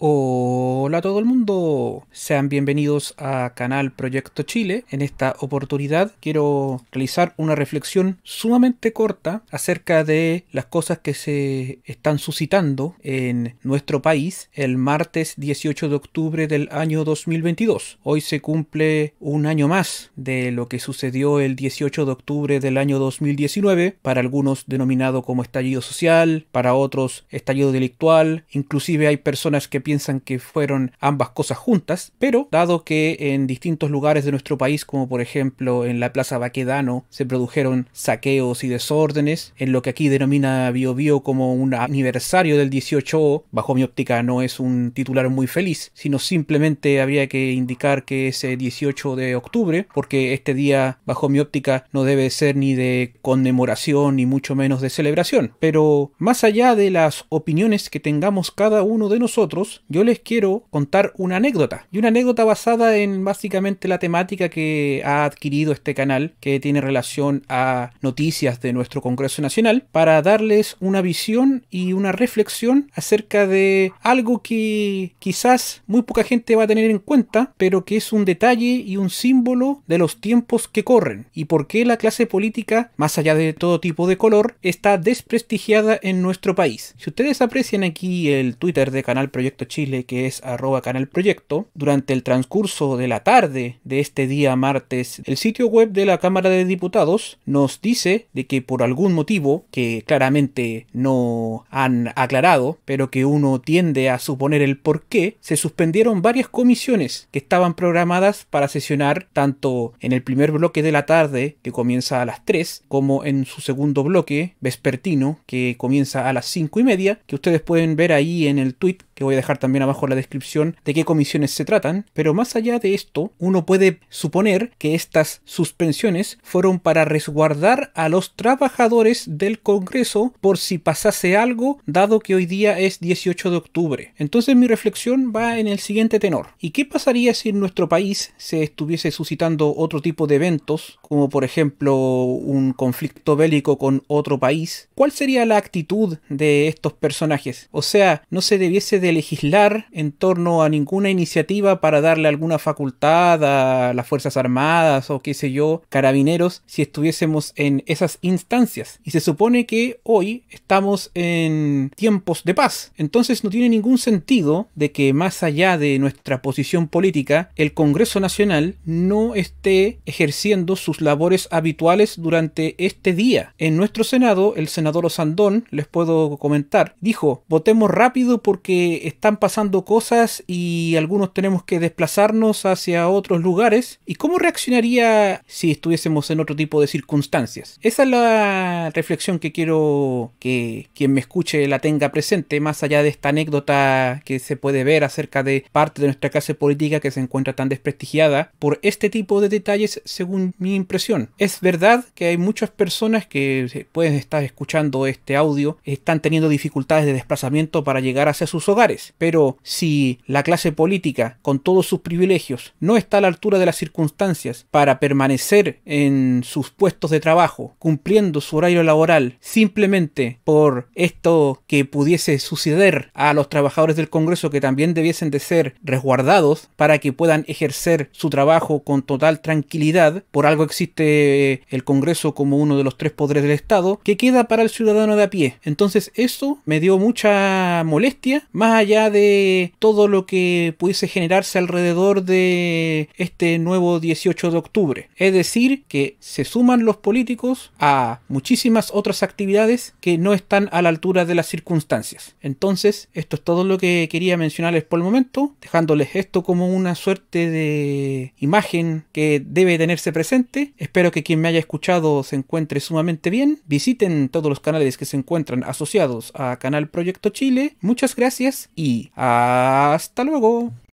or Hola a todo el mundo, sean bienvenidos a Canal Proyecto Chile. En esta oportunidad quiero realizar una reflexión sumamente corta acerca de las cosas que se están suscitando en nuestro país el martes 18 de octubre del año 2022. Hoy se cumple un año más de lo que sucedió el 18 de octubre del año 2019, para algunos denominado como estallido social, para otros estallido delictual, inclusive hay personas que piensan que fueron ambas cosas juntas, pero dado que en distintos lugares de nuestro país, como por ejemplo en la Plaza Baquedano, se produjeron saqueos y desórdenes, en lo que aquí denomina Bio, como un aniversario del 18, bajo mi óptica no es un titular muy feliz, sino simplemente habría que indicar que es 18 eh, de octubre, porque este día, bajo mi óptica, no debe ser ni de conmemoración ni mucho menos de celebración. Pero más allá de las opiniones que tengamos cada uno de nosotros, yo les quiero contar una anécdota. Y una anécdota basada en básicamente la temática que ha adquirido este canal, que tiene relación a noticias de nuestro Congreso Nacional, para darles una visión y una reflexión acerca de algo que quizás muy poca gente va a tener en cuenta, pero que es un detalle y un símbolo de los tiempos que corren y por qué la clase política, más allá de todo tipo de color, está desprestigiada en nuestro país. Si ustedes aprecian aquí el Twitter de Canal Proyecto Chile, que es arroba canal proyecto. Durante el transcurso de la tarde de este día martes, el sitio web de la Cámara de Diputados nos dice de que por algún motivo que claramente no han aclarado, pero que uno tiende a suponer el por qué, se suspendieron varias comisiones que estaban programadas para sesionar tanto en el primer bloque de la tarde, que comienza a las 3, como en su segundo bloque vespertino, que comienza a las 5 y media, que ustedes pueden ver ahí en el tweet que voy a dejar también abajo en la descripción de qué comisiones se tratan, pero más allá de esto, uno puede suponer que estas suspensiones fueron para resguardar a los trabajadores del Congreso por si pasase algo, dado que hoy día es 18 de octubre. Entonces mi reflexión va en el siguiente tenor. ¿Y qué pasaría si en nuestro país se estuviese suscitando otro tipo de eventos, como por ejemplo un conflicto bélico con otro país? ¿Cuál sería la actitud de estos personajes? O sea, no se debiese de legislar en torno a ninguna iniciativa para darle alguna facultad a las Fuerzas Armadas o qué sé yo, carabineros, si estuviésemos en esas instancias. Y se supone que hoy estamos en tiempos de paz. Entonces no tiene ningún sentido de que más allá de nuestra posición política, el Congreso Nacional no esté ejerciendo sus labores habituales durante este día. En nuestro Senado, el senador Osandón, les puedo comentar, dijo, votemos rápido porque están pasando cosas y algunos tenemos que desplazarnos hacia otros lugares. ¿Y cómo reaccionaría si estuviésemos en otro tipo de circunstancias? Esa es la reflexión que quiero que quien me escuche la tenga presente, más allá de esta anécdota que se puede ver acerca de parte de nuestra clase política que se encuentra tan desprestigiada por este tipo de detalles, según mi impresión. Es verdad que hay muchas personas que pueden estar escuchando este audio, están teniendo dificultades de desplazamiento para llegar hacia sus hogares pero si la clase política, con todos sus privilegios, no está a la altura de las circunstancias para permanecer en sus puestos de trabajo, cumpliendo su horario laboral, simplemente por esto que pudiese suceder a los trabajadores del Congreso que también debiesen de ser resguardados para que puedan ejercer su trabajo con total tranquilidad, por algo existe eh, el Congreso como uno de los tres poderes del Estado, que queda para el ciudadano de a pie. Entonces eso me dio mucha molestia, más allá de todo lo que pudiese generarse alrededor de este nuevo 18 de octubre. Es decir, que se suman los políticos a muchísimas otras actividades que no están a la altura de las circunstancias. Entonces, esto es todo lo que quería mencionarles por el momento, dejándoles esto como una suerte de imagen que debe tenerse presente. Espero que quien me haya escuchado se encuentre sumamente bien. Visiten todos los canales que se encuentran asociados a Canal Proyecto Chile. Muchas gracias y hasta luego.